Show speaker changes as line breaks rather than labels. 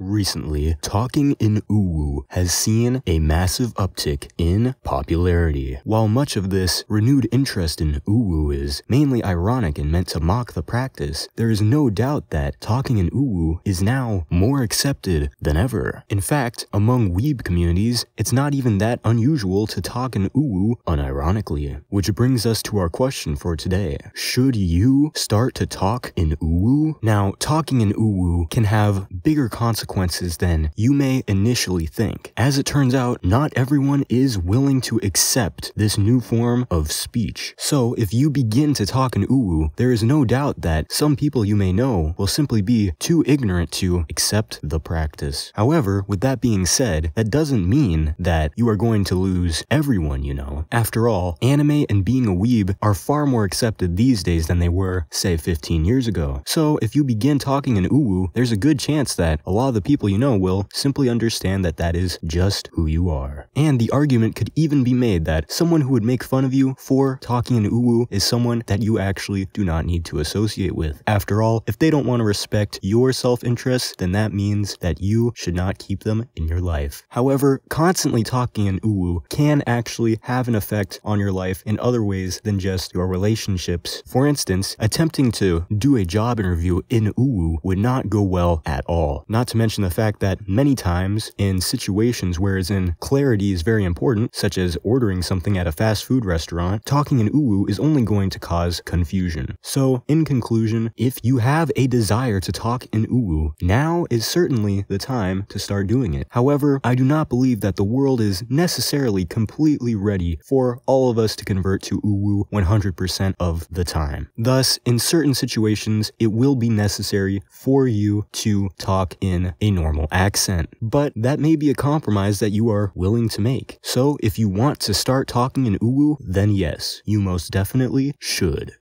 Recently, talking in Uwu has seen a massive uptick in popularity. While much of this renewed interest in Uwu is mainly ironic and meant to mock the practice, there is no doubt that talking in Uwu is now more accepted than ever. In fact, among weeb communities, it's not even that unusual to talk in Uwu unironically. Which brings us to our question for today. Should you start to talk in Uwu? Now, talking in Uwu can have bigger consequences consequences than you may initially think. As it turns out, not everyone is willing to accept this new form of speech. So if you begin to talk in uwu, there is no doubt that some people you may know will simply be too ignorant to accept the practice. However, with that being said, that doesn't mean that you are going to lose everyone you know. After all, anime and being a weeb are far more accepted these days than they were, say, 15 years ago. So if you begin talking in uwu, there's a good chance that a lot the people you know will simply understand that that is just who you are. And the argument could even be made that someone who would make fun of you for talking in uwu is someone that you actually do not need to associate with. After all, if they don't want to respect your self-interest, then that means that you should not keep them in your life. However, constantly talking in uwu can actually have an effect on your life in other ways than just your relationships. For instance, attempting to do a job interview in uwu would not go well at all. Not to mention mention the fact that many times, in situations where as in clarity is very important, such as ordering something at a fast food restaurant, talking in uwu is only going to cause confusion. So, in conclusion, if you have a desire to talk in uwu, now is certainly the time to start doing it. However, I do not believe that the world is necessarily completely ready for all of us to convert to uwu 100% of the time. Thus, in certain situations, it will be necessary for you to talk in a normal accent. But that may be a compromise that you are willing to make. So if you want to start talking in Uwu, then yes, you most definitely should.